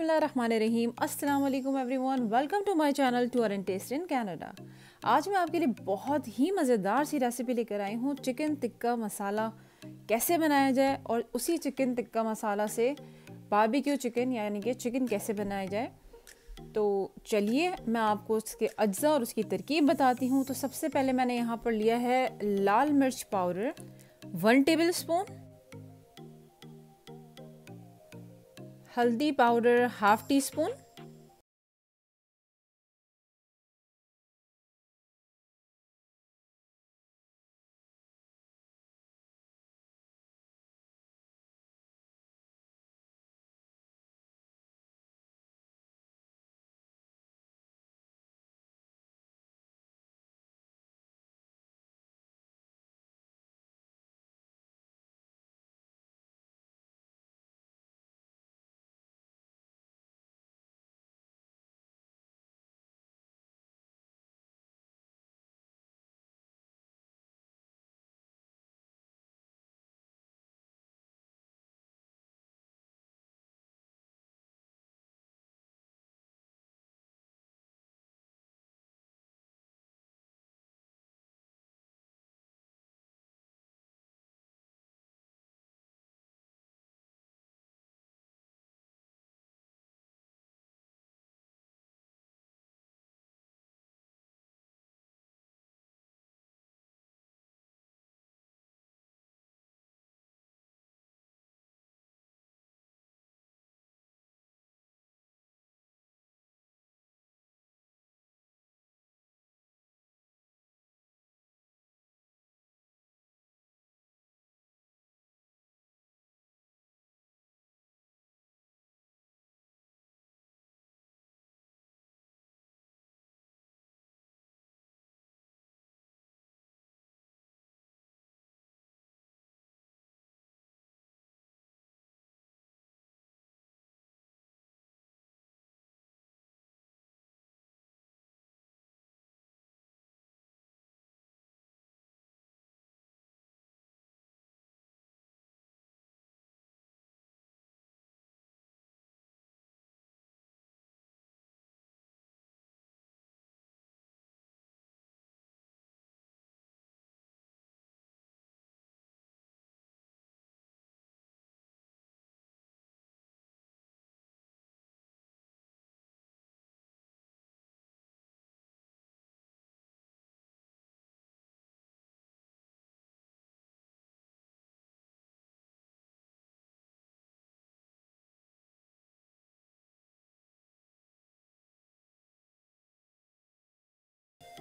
बिसमीम अल्लाम everyone welcome to my channel tour and taste in Canada आज मैं आपके लिए बहुत ही मज़ेदार सी रेसिपी लेकर आई हूँ चिकन टिक्का मसाला कैसे बनाया जाए और उसी चिकन टिक्का मसाला से बारबेक्यू चिकन यानी कि चिकन कैसे बनाया जाए तो चलिए मैं आपको उसके अज्जा और उसकी तरकीब बताती हूँ तो सबसे पहले मैंने यहाँ पर लिया है लाल मिर्च पाउडर वन टेबल स्पून हल्दी पाउडर हाफ टी स्पून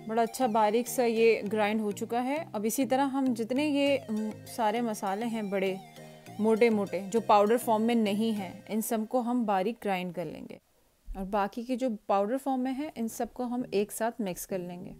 बड़ा अच्छा बारीक सा ये ग्राइंड हो चुका है अब इसी तरह हम जितने ये सारे मसाले हैं बड़े मोटे मोटे जो पाउडर फॉर्म में नहीं हैं इन सब को हम बारीक ग्राइंड कर लेंगे और बाकी के जो पाउडर फॉर्म में हैं इन सबको हम एक साथ मिक्स कर लेंगे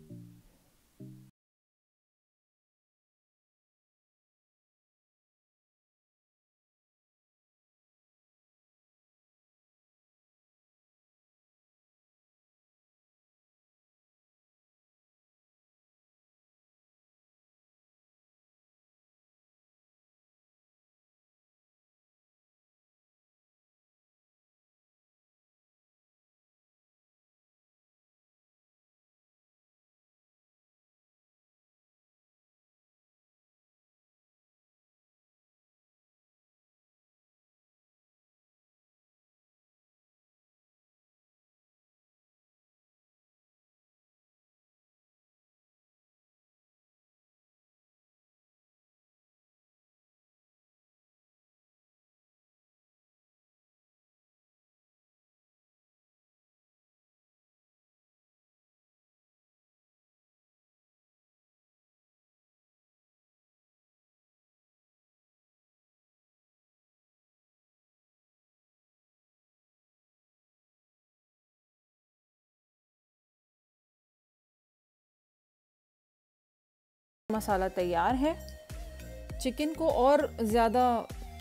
मसाला तैयार है चिकन को और ज़्यादा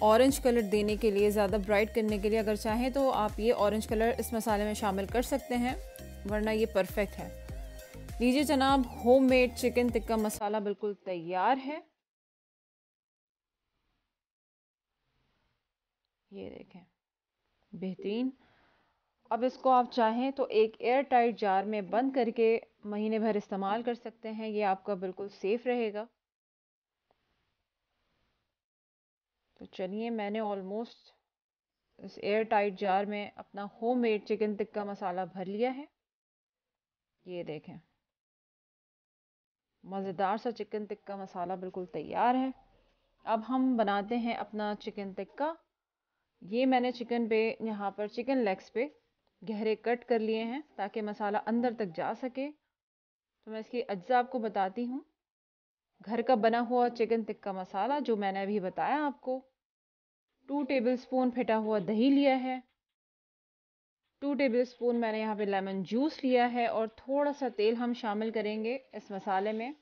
ऑरेंज कलर देने के लिए ज़्यादा ब्राइट करने के लिए अगर चाहें तो आप ये ऑरेंज कलर इस मसाले में शामिल कर सकते हैं वरना ये परफेक्ट है लीजिए जनाब होममेड चिकन टिक्का मसाला बिल्कुल तैयार है ये देखें बेहतरीन अब इसको आप चाहें तो एक एयर टाइट जार में बंद करके महीने भर इस्तेमाल कर सकते हैं ये आपका बिल्कुल सेफ़ रहेगा तो चलिए मैंने ऑलमोस्ट इस एयर टाइट जार में अपना होममेड चिकन टिक्का मसाला भर लिया है ये देखें मज़ेदार सा चिकन टिक्का मसाला बिल्कुल तैयार है अब हम बनाते हैं अपना चिकन टिक्का ये मैंने चिकन पे यहाँ पर चिकन लेग्स पे गहरे कट कर लिए हैं ताकि मसाला अंदर तक जा सके तो मैं इसकी अज्जा आपको बताती हूँ घर का बना हुआ चिकन टिक्का मसाला जो मैंने अभी बताया आपको टू टेबल स्पून फिटा हुआ दही लिया है टू टेबल स्पून मैंने यहाँ पे लेमन जूस लिया है और थोड़ा सा तेल हम शामिल करेंगे इस मसाले में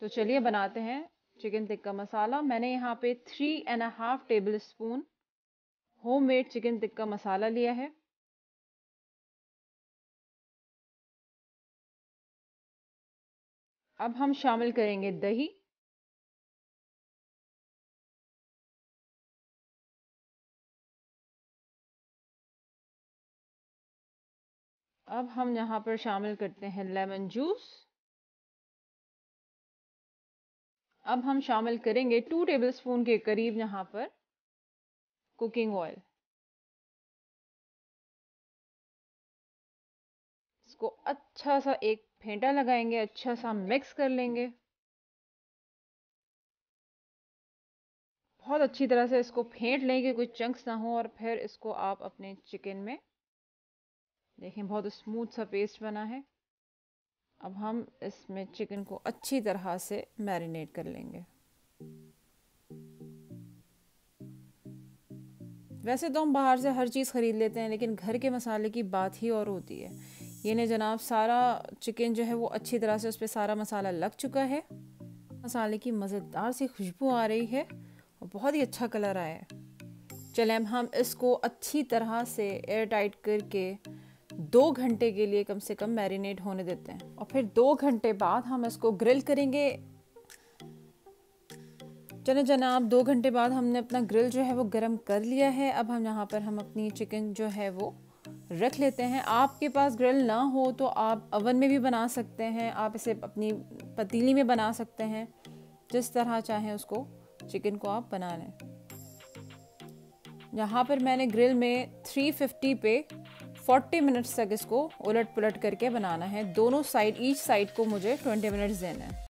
तो चलिए बनाते हैं चिकन टिक्का मसाला मैंने यहाँ पे three and half tablespoon homemade chicken tikka masala लिया है अब हम शामिल करेंगे दही अब हम यहाँ पर शामिल करते हैं लेमन जूस अब हम शामिल करेंगे टू टेबलस्पून के करीब यहाँ पर कुकिंग ऑयल इसको अच्छा सा एक फेंटा लगाएंगे अच्छा सा मिक्स कर लेंगे बहुत अच्छी तरह से इसको फेंट लेंगे कोई चंक्स ना हो और फिर इसको आप अपने चिकन में देखें बहुत स्मूथ सा पेस्ट बना है अब हम इसमें चिकन को अच्छी तरह से मैरिनेट कर लेंगे वैसे तो हम बाहर से हर चीज़ ख़रीद लेते हैं लेकिन घर के मसाले की बात ही और होती है ये ने जनाब सारा चिकन जो है वो अच्छी तरह से उस पर सारा मसाला लग चुका है मसाले की मज़ेदार सी खुशबू आ रही है और बहुत ही अच्छा कलर आया है चलें अब हम इसको अच्छी तरह से एयर टाइट करके दो घंटे के लिए कम से कम मैरिनेट होने देते हैं और फिर दो घंटे बाद हम इसको ग्रिल करेंगे चले जनाब दो घंटे बाद हमने अपना ग्रिल जो है वो गरम कर लिया है अब हम यहाँ पर हम अपनी चिकन जो है वो रख लेते हैं आपके पास ग्रिल ना हो तो आप अवन में भी बना सकते हैं आप इसे अपनी पतीली में बना सकते हैं जिस तरह चाहें उसको चिकन को आप बना लें यहाँ पर मैंने ग्रिल में 350 पे 40 मिनट्स तक इसको उलट पुलट करके बनाना है दोनों साइड ईच साइड को मुझे 20 मिनट्स देना है